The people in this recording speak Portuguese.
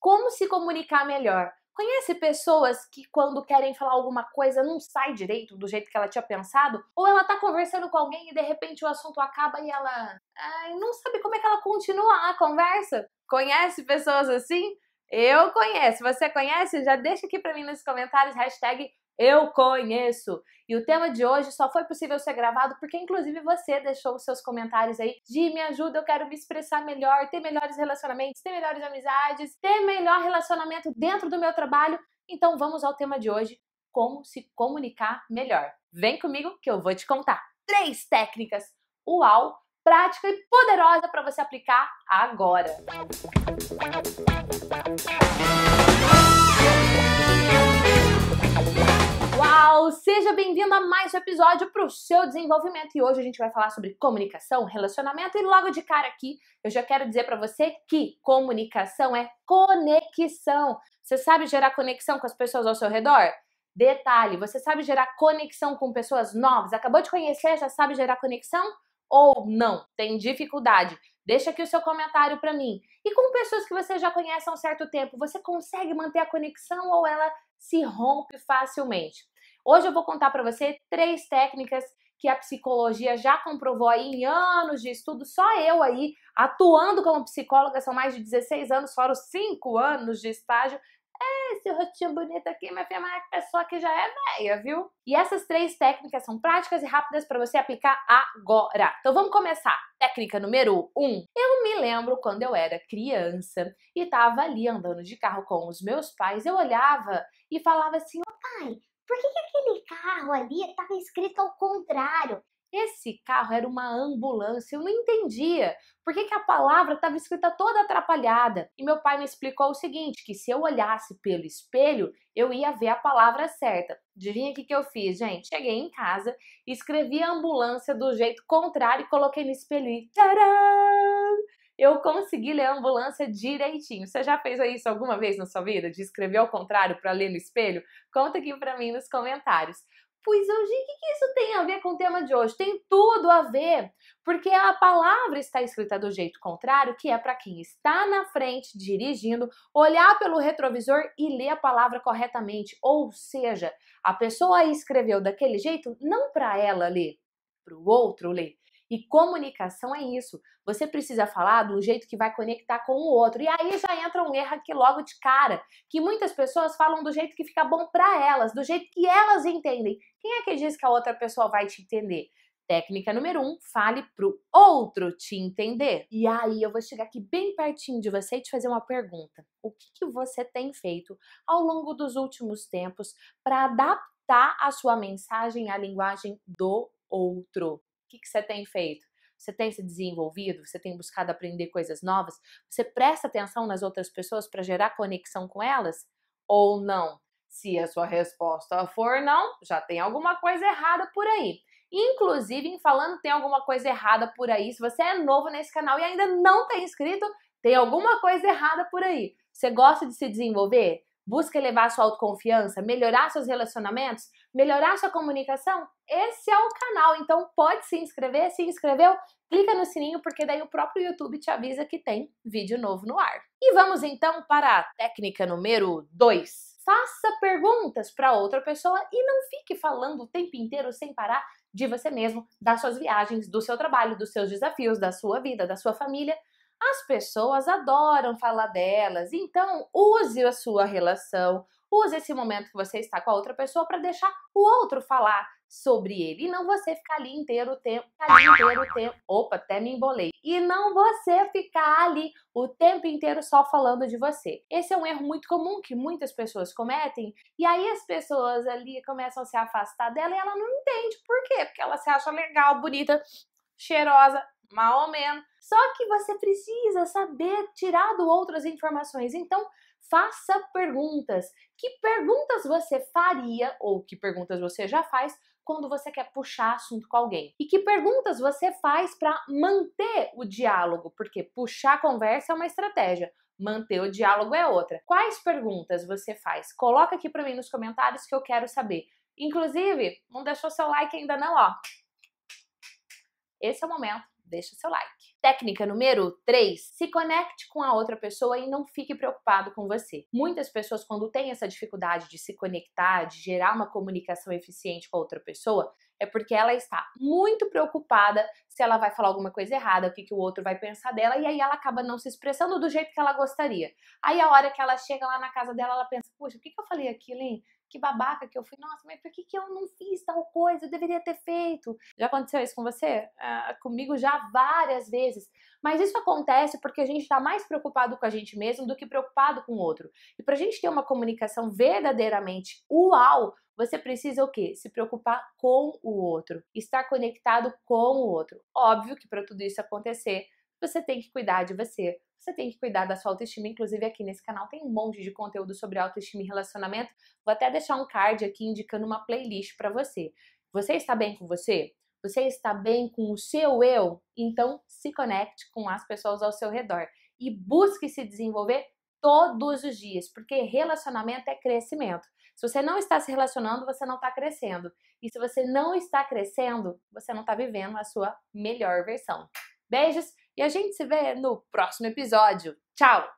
Como se comunicar melhor? Conhece pessoas que, quando querem falar alguma coisa, não sai direito do jeito que ela tinha pensado? Ou ela tá conversando com alguém e de repente o assunto acaba e ela ai, não sabe como é que ela continua a conversa? Conhece pessoas assim? Eu conheço. Você conhece? Já deixa aqui pra mim nos comentários, hashtag eu conheço. E o tema de hoje só foi possível ser gravado porque, inclusive, você deixou os seus comentários aí. de me ajuda, eu quero me expressar melhor, ter melhores relacionamentos, ter melhores amizades, ter melhor relacionamento dentro do meu trabalho. Então, vamos ao tema de hoje: como se comunicar melhor. Vem comigo que eu vou te contar. Três técnicas UAU prática e poderosa para você aplicar agora. Seja bem-vindo a mais um episódio para o seu desenvolvimento e hoje a gente vai falar sobre comunicação, relacionamento e logo de cara aqui eu já quero dizer para você que comunicação é conexão. Você sabe gerar conexão com as pessoas ao seu redor? Detalhe, você sabe gerar conexão com pessoas novas? Acabou de conhecer, já sabe gerar conexão? Ou não? Tem dificuldade? Deixa aqui o seu comentário para mim. E com pessoas que você já conhece há um certo tempo, você consegue manter a conexão ou ela se rompe facilmente? Hoje eu vou contar para você três técnicas que a psicologia já comprovou aí em anos de estudo, só eu aí atuando como psicóloga, são mais de 16 anos, fora os 5 anos de estágio. É, esse rostinho bonito aqui, minha filha, é pessoa que já é velha, viu? E essas três técnicas são práticas e rápidas para você aplicar agora. Então vamos começar. Técnica número 1. Um. Eu me lembro quando eu era criança e tava ali andando de carro com os meus pais, eu olhava e falava assim: "Ô oh, pai, por que, que aquele carro ali estava escrito ao contrário? Esse carro era uma ambulância, eu não entendia por que, que a palavra estava escrita toda atrapalhada. E meu pai me explicou o seguinte: que se eu olhasse pelo espelho, eu ia ver a palavra certa. Adivinha o que, que eu fiz, gente? Cheguei em casa, escrevi a ambulância do jeito contrário e coloquei no espelho e. Tcharam! eu consegui ler a ambulância direitinho. Você já fez isso alguma vez na sua vida? De escrever ao contrário para ler no espelho? Conta aqui para mim nos comentários. Pois hoje, o que, que isso tem a ver com o tema de hoje? Tem tudo a ver, porque a palavra está escrita do jeito contrário, que é para quem está na frente dirigindo, olhar pelo retrovisor e ler a palavra corretamente. Ou seja, a pessoa escreveu daquele jeito não para ela ler, para o outro ler. E comunicação é isso. Você precisa falar do jeito que vai conectar com o outro. E aí já entra um erro aqui logo de cara, que muitas pessoas falam do jeito que fica bom para elas, do jeito que elas entendem. Quem é que diz que a outra pessoa vai te entender? Técnica número um, fale pro outro te entender. E aí eu vou chegar aqui bem pertinho de você e te fazer uma pergunta. O que, que você tem feito ao longo dos últimos tempos para adaptar a sua mensagem à linguagem do outro? que, que você tem feito? Você tem se desenvolvido? Você tem buscado aprender coisas novas? Você presta atenção nas outras pessoas para gerar conexão com elas? Ou não? Se a sua resposta for não, já tem alguma coisa errada por aí. Inclusive, em falando tem alguma coisa errada por aí, se você é novo nesse canal e ainda não tem tá inscrito, tem alguma coisa errada por aí. Você gosta de se desenvolver? Busca elevar sua autoconfiança, melhorar seus relacionamentos? melhorar sua comunicação, esse é o canal. Então pode se inscrever, se inscreveu, clica no sininho porque daí o próprio YouTube te avisa que tem vídeo novo no ar. E vamos então para a técnica número 2. Faça perguntas para outra pessoa e não fique falando o tempo inteiro sem parar de você mesmo, das suas viagens, do seu trabalho, dos seus desafios, da sua vida, da sua família. As pessoas adoram falar delas, então use a sua relação, Use esse momento que você está com a outra pessoa para deixar o outro falar sobre ele. E não você ficar ali inteiro o tempo, ali inteiro o tempo. Opa, até me embolei. E não você ficar ali o tempo inteiro só falando de você. Esse é um erro muito comum que muitas pessoas cometem. E aí as pessoas ali começam a se afastar dela e ela não entende por quê. Porque ela se acha legal, bonita, cheirosa, menos. Só que você precisa saber tirar do outras informações. Então, faça perguntas. Que perguntas você faria ou que perguntas você já faz quando você quer puxar assunto com alguém? E que perguntas você faz para manter o diálogo? Porque puxar a conversa é uma estratégia, manter o diálogo é outra. Quais perguntas você faz? Coloca aqui para mim nos comentários que eu quero saber. Inclusive, não deixou seu like ainda não, ó. Esse é o momento deixa seu like. Técnica número 3: se conecte com a outra pessoa e não fique preocupado com você. Muitas pessoas, quando têm essa dificuldade de se conectar, de gerar uma comunicação eficiente com a outra pessoa, é porque ela está muito preocupada se ela vai falar alguma coisa errada, o que, que o outro vai pensar dela, e aí ela acaba não se expressando do jeito que ela gostaria. Aí a hora que ela chega lá na casa dela, ela pensa, puxa, o que, que eu falei aquilo, hein? que babaca que eu fui, nossa, mas por que, que eu não fiz tal coisa? Eu deveria ter feito. Já aconteceu isso com você? Ah, comigo já várias vezes. Mas isso acontece porque a gente está mais preocupado com a gente mesmo do que preocupado com o outro. E para a gente ter uma comunicação verdadeiramente uau, você precisa o quê? Se preocupar com o outro, estar conectado com o outro. Óbvio que para tudo isso acontecer, você tem que cuidar de você, você tem que cuidar da sua autoestima. Inclusive, aqui nesse canal tem um monte de conteúdo sobre autoestima e relacionamento. Vou até deixar um card aqui indicando uma playlist para você. Você está bem com você? Você está bem com o seu eu? Então, se conecte com as pessoas ao seu redor e busque se desenvolver todos os dias, porque relacionamento é crescimento. Se você não está se relacionando, você não está crescendo. E se você não está crescendo, você não está vivendo a sua melhor versão. Beijos! E a gente se vê no próximo episódio. Tchau!